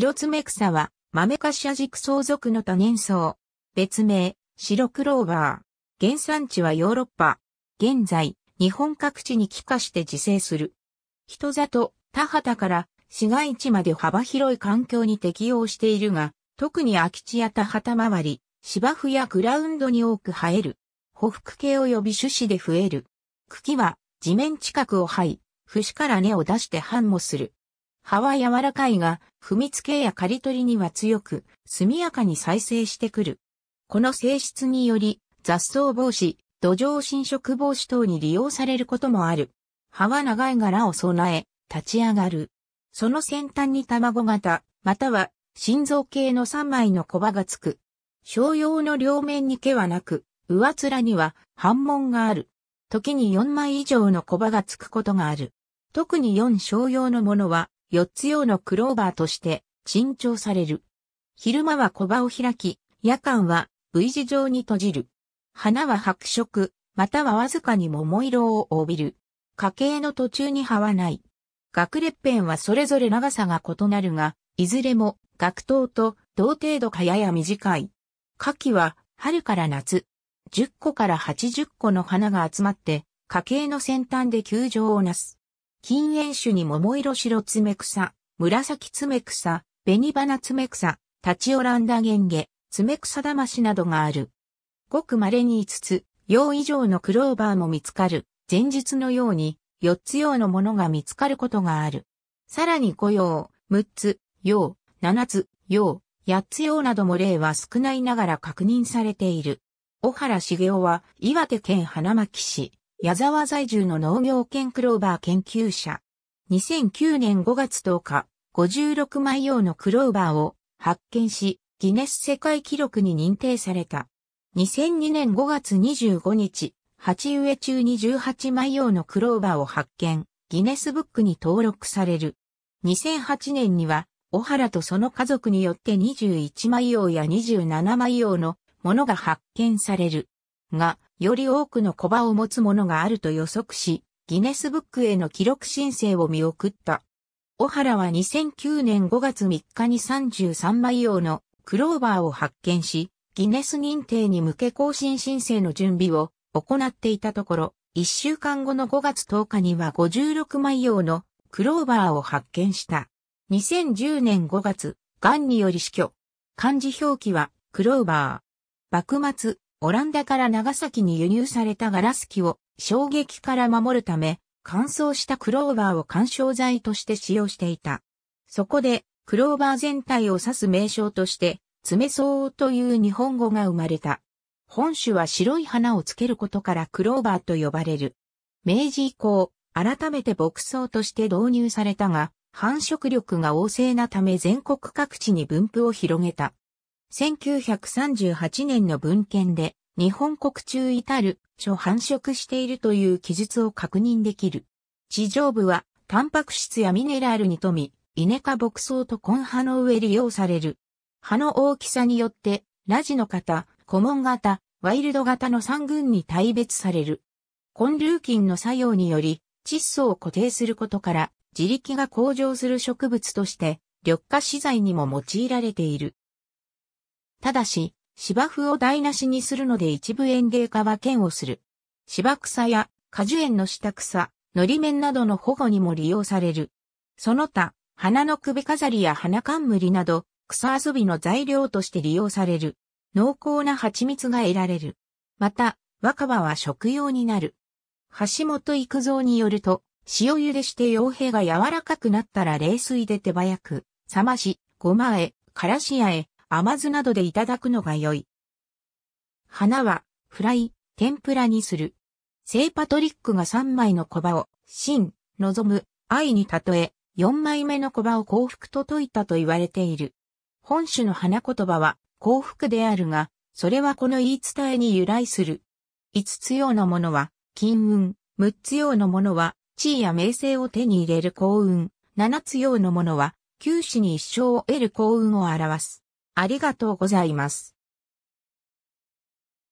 白爪草は、豆菓子ア軸相続の多年草。別名、白クローバー。原産地はヨーロッパ。現在、日本各地に帰化して自生する。人里、田畑から市街地まで幅広い環境に適応しているが、特に空き地や田畑周り、芝生やグラウンドに多く生える。匍匐系及び種子で増える。茎は地面近くを這い、節から根を出して繁茂する。葉は柔らかいが、踏みつけや刈り取りには強く、速やかに再生してくる。この性質により、雑草防止、土壌侵食防止等に利用されることもある。葉は長い柄を備え、立ち上がる。その先端に卵型、または心臓系の3枚のコバがつく。商用の両面に毛はなく、上面には反紋がある。時に4枚以上のコバがつくことがある。特に4商用のものは、四つ用のクローバーとして珍重される。昼間は小葉を開き、夜間は V 字状に閉じる。花は白色、またはわずかに桃色を帯びる。家系の途中に葉はない。学列片はそれぞれ長さが異なるが、いずれも学頭と同程度かやや短い。夏季は春から夏、10個から80個の花が集まって、家系の先端で球状をなす。禁煙種に桃色白爪草、紫爪草、紅花爪草、タチオランダゲゲ、爪草魂などがある。ごく稀に5つ、用以上のクローバーも見つかる。前述のように、4つ用のものが見つかることがある。さらに5用、6つ、用、7つ、用、8つ用なども例は少ないながら確認されている。小原茂雄は、岩手県花巻市、矢沢在住の農業犬クローバー研究者。2009年5月10日、56枚用のクローバーを発見し、ギネス世界記録に認定された。2002年5月25日、鉢植え中に18枚用のクローバーを発見、ギネスブックに登録される。2008年には、小原とその家族によって21枚用や27枚用のものが発見される。が、より多くのコバを持つものがあると予測し、ギネスブックへの記録申請を見送った。小原は2009年5月3日に33枚用のクローバーを発見し、ギネス認定に向け更新申請の準備を行っていたところ、1週間後の5月10日には56枚用のクローバーを発見した。2010年5月、癌により死去。漢字表記はクローバー。幕末、オランダから長崎に輸入されたガラス機を衝撃から守るため、乾燥したクローバーを干渉剤として使用していた。そこで、クローバー全体を指す名称として、爪相応という日本語が生まれた。本種は白い花をつけることからクローバーと呼ばれる。明治以降、改めて牧草として導入されたが、繁殖力が旺盛なため全国各地に分布を広げた。1938年の文献で日本国中至る所繁殖しているという記述を確認できる。地上部はタンパク質やミネラルに富み、イネ科牧草と根葉の上利用される。葉の大きさによって、ラジの型、コモン型、ワイルド型の3群に大別される。根粒菌の作用により、窒素を固定することから、自力が向上する植物として、緑化資材にも用いられている。ただし、芝生を台無しにするので一部園芸家は剣をする。芝草や果樹園の下草、のり面などの保護にも利用される。その他、花の首飾りや花冠など、草遊びの材料として利用される。濃厚な蜂蜜が得られる。また、若葉は食用になる。橋本育三によると、塩茹でして傭兵が柔らかくなったら冷水で手早く、冷まし、ごまへ、からしやえ、甘酢などでいただくのが良い。花は、フライ、天ぷらにする。聖パトリックが3枚の小葉を、真、望む、愛に例え、4枚目の小葉を幸福と説いたと言われている。本種の花言葉は、幸福であるが、それはこの言い伝えに由来する。5つ用のものは、金運、6つ用のものは、地位や名声を手に入れる幸運、7つ用のものは、九死に一生を得る幸運を表す。ありがとうございます。